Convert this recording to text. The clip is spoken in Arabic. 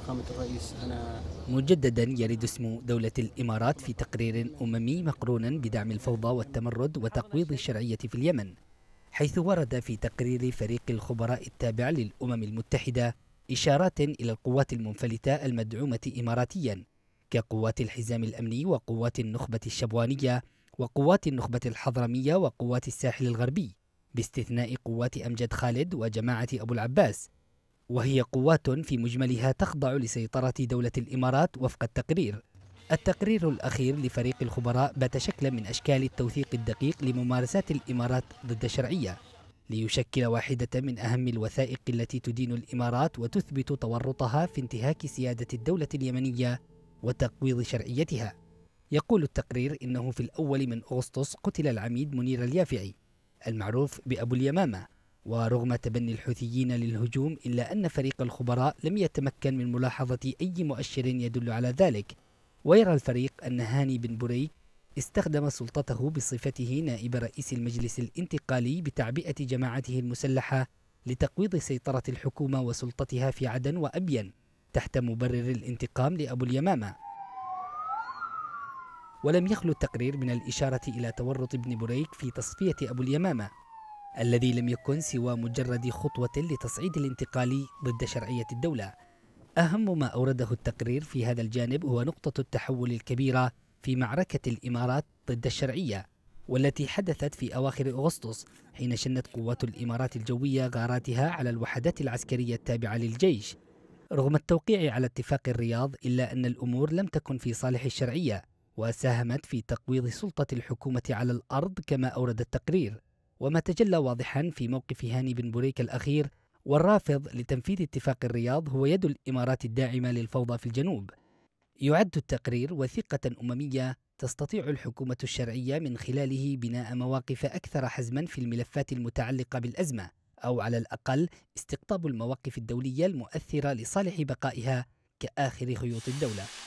فخامة الرئيس أنا مجددا يرد اسم دولة الإمارات في تقرير أممي مقرونا بدعم الفوضى والتمرد وتقويض الشرعية في اليمن حيث ورد في تقرير فريق الخبراء التابع للأمم المتحدة إشارات إلى القوات المنفلتة المدعومة إماراتيا كقوات الحزام الأمني وقوات النخبة الشبوانية وقوات النخبة الحضرمية وقوات الساحل الغربي باستثناء قوات أمجد خالد وجماعة أبو العباس وهي قوات في مجملها تخضع لسيطرة دولة الإمارات وفق التقرير التقرير الأخير لفريق الخبراء بات شكلا من أشكال التوثيق الدقيق لممارسات الإمارات ضد الشرعية ليشكل واحدة من أهم الوثائق التي تدين الإمارات وتثبت تورطها في انتهاك سيادة الدولة اليمنية وتقويض شرعيتها يقول التقرير إنه في الأول من أغسطس قتل العميد منير اليافعي المعروف بأبو اليمامة ورغم تبني الحوثيين للهجوم إلا أن فريق الخبراء لم يتمكن من ملاحظة أي مؤشر يدل على ذلك ويرى الفريق أن هاني بن بريك استخدم سلطته بصفته نائب رئيس المجلس الانتقالي بتعبئة جماعته المسلحة لتقويض سيطرة الحكومة وسلطتها في عدن وأبين تحت مبرر الانتقام لأبو اليمامة ولم يخلو التقرير من الإشارة إلى تورط ابن بريك في تصفية أبو اليمامة الذي لم يكن سوى مجرد خطوة لتصعيد الانتقالي ضد شرعية الدولة أهم ما أورده التقرير في هذا الجانب هو نقطة التحول الكبيرة في معركة الإمارات ضد الشرعية والتي حدثت في أواخر أغسطس حين شنت قوات الإمارات الجوية غاراتها على الوحدات العسكرية التابعة للجيش رغم التوقيع على اتفاق الرياض إلا أن الأمور لم تكن في صالح الشرعية وساهمت في تقويض سلطة الحكومة على الأرض كما أورد التقرير وما تجلى واضحا في موقف هاني بن بوريك الأخير والرافض لتنفيذ اتفاق الرياض هو يد الإمارات الداعمة للفوضى في الجنوب يعد التقرير وثيقة أممية تستطيع الحكومة الشرعية من خلاله بناء مواقف أكثر حزما في الملفات المتعلقة بالأزمة أو على الأقل استقطاب المواقف الدولية المؤثرة لصالح بقائها كآخر خيوط الدولة